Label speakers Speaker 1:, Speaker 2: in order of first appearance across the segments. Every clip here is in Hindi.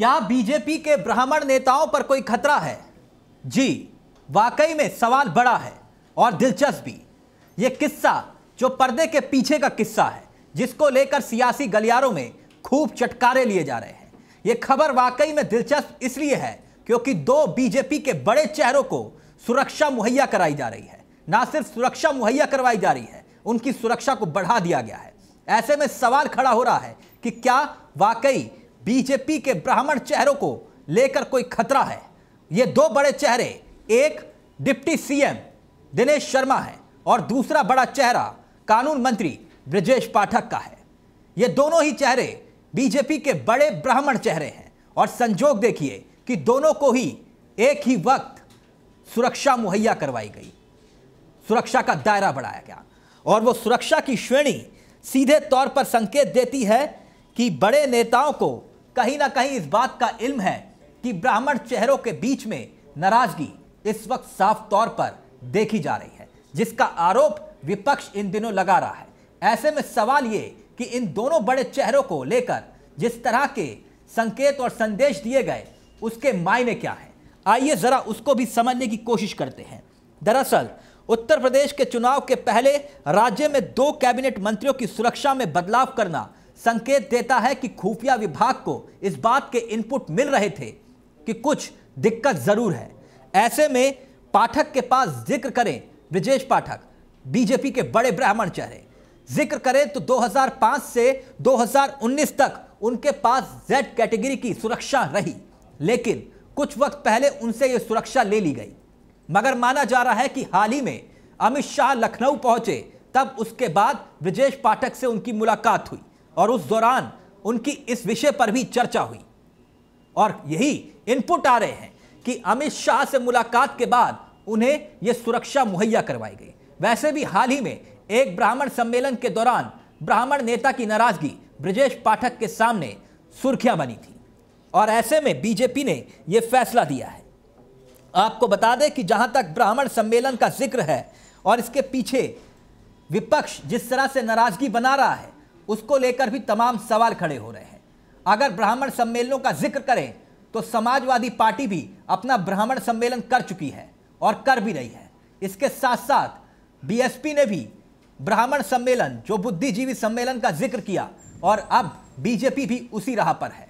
Speaker 1: क्या बीजेपी के ब्राह्मण नेताओं पर कोई खतरा है जी वाकई में सवाल बड़ा है और दिलचस्प भी ये किस्सा जो पर्दे के पीछे का किस्सा है जिसको लेकर सियासी गलियारों में खूब चटकारे लिए जा रहे हैं ये खबर वाकई में दिलचस्प इसलिए है क्योंकि दो बीजेपी के बड़े चेहरों को सुरक्षा मुहैया कराई जा रही है ना सिर्फ सुरक्षा मुहैया करवाई जा रही है उनकी सुरक्षा को बढ़ा दिया गया है ऐसे में सवाल खड़ा हो रहा है कि क्या वाकई बीजेपी के ब्राह्मण चेहरों को लेकर कोई खतरा है ये दो बड़े चेहरे एक डिप्टी सीएम दिनेश शर्मा है और दूसरा बड़ा चेहरा कानून मंत्री ब्रजेश पाठक का है ये दोनों ही चेहरे बीजेपी के बड़े ब्राह्मण चेहरे हैं और संजोग देखिए कि दोनों को ही एक ही वक्त सुरक्षा मुहैया करवाई गई सुरक्षा का दायरा बढ़ाया गया और वो सुरक्षा की श्रेणी सीधे तौर पर संकेत देती है कि बड़े नेताओं को कहीं ना कहीं इस बात का इल्म है कि ब्राह्मण चेहरों के बीच में नाराजगी इस वक्त साफ तौर पर देखी जा रही है जिसका आरोप विपक्ष इन दिनों लगा रहा है ऐसे में सवाल ये कि इन दोनों बड़े चेहरों को लेकर जिस तरह के संकेत और संदेश दिए गए उसके मायने क्या हैं आइए ज़रा उसको भी समझने की कोशिश करते हैं दरअसल उत्तर प्रदेश के चुनाव के पहले राज्य में दो कैबिनेट मंत्रियों की सुरक्षा में बदलाव करना संकेत देता है कि खुफिया विभाग को इस बात के इनपुट मिल रहे थे कि कुछ दिक्कत जरूर है ऐसे में पाठक के पास जिक्र करें ब्रजेश पाठक बीजेपी के बड़े ब्राह्मण चेहरे जिक्र करें तो 2005 से 2019 तक उनके पास जेड कैटेगरी की सुरक्षा रही लेकिन कुछ वक्त पहले उनसे ये सुरक्षा ले ली गई मगर माना जा रहा है कि हाल ही में अमित शाह लखनऊ पहुंचे तब उसके बाद ब्रजेश पाठक से उनकी मुलाकात हुई और उस दौरान उनकी इस विषय पर भी चर्चा हुई और यही इनपुट आ रहे हैं कि अमित शाह से मुलाकात के बाद उन्हें यह सुरक्षा मुहैया करवाई गई वैसे भी हाल ही में एक ब्राह्मण सम्मेलन के दौरान ब्राह्मण नेता की नाराजगी ब्रजेश पाठक के सामने सुर्खियां बनी थी और ऐसे में बीजेपी ने यह फैसला दिया है आपको बता दें कि जहां तक ब्राह्मण सम्मेलन का जिक्र है और इसके पीछे विपक्ष जिस तरह से नाराजगी बना रहा है उसको लेकर भी तमाम सवाल खड़े हो रहे हैं अगर ब्राह्मण सम्मेलनों का जिक्र करें तो समाजवादी पार्टी भी अपना ब्राह्मण सम्मेलन कर चुकी है और कर भी रही है इसके साथ साथ बीएसपी ने भी ब्राह्मण सम्मेलन जो बुद्धिजीवी सम्मेलन का जिक्र किया और अब बीजेपी भी उसी राह पर है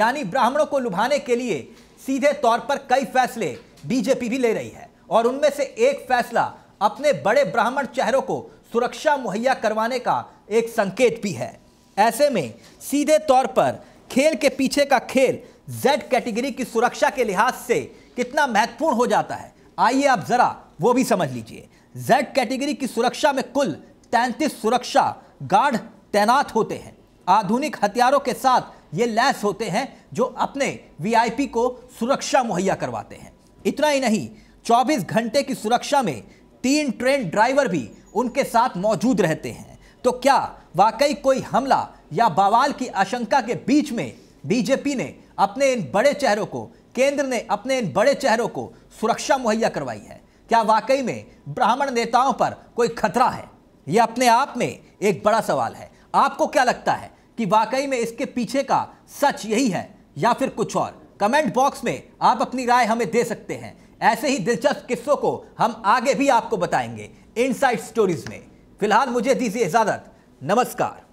Speaker 1: यानी ब्राह्मणों को लुभाने के लिए सीधे तौर पर कई फैसले बीजेपी भी ले रही है और उनमें से एक फैसला अपने बड़े ब्राह्मण चेहरों को सुरक्षा मुहैया करवाने का एक संकेत भी है ऐसे में सीधे तौर पर खेल के पीछे का खेल जेड कैटेगरी की सुरक्षा के लिहाज से कितना महत्वपूर्ण हो जाता है आइए आप जरा वो भी समझ लीजिए जेड कैटेगरी की सुरक्षा में कुल तैंतीस सुरक्षा गार्ड तैनात होते हैं आधुनिक हथियारों के साथ ये लैस होते हैं जो अपने वीआईपी को सुरक्षा मुहैया करवाते हैं इतना ही नहीं 24 घंटे की सुरक्षा में तीन ट्रेन ड्राइवर भी उनके साथ मौजूद रहते हैं तो क्या वाकई कोई हमला या बवाल की आशंका के बीच में बीजेपी ने अपने इन बड़े चेहरों को केंद्र ने अपने इन बड़े चेहरों को सुरक्षा मुहैया करवाई है क्या वाकई में ब्राह्मण नेताओं पर कोई खतरा है यह अपने आप में एक बड़ा सवाल है आपको क्या लगता है कि वाकई में इसके पीछे का सच यही है या फिर कुछ और कमेंट बॉक्स में आप अपनी राय हमें दे सकते हैं ऐसे ही दिलचस्प किस्सों को हम आगे भी आपको बताएंगे इनसाइड स्टोरीज में फिलहाल मुझे दीजिए इजाज़त नमस्कार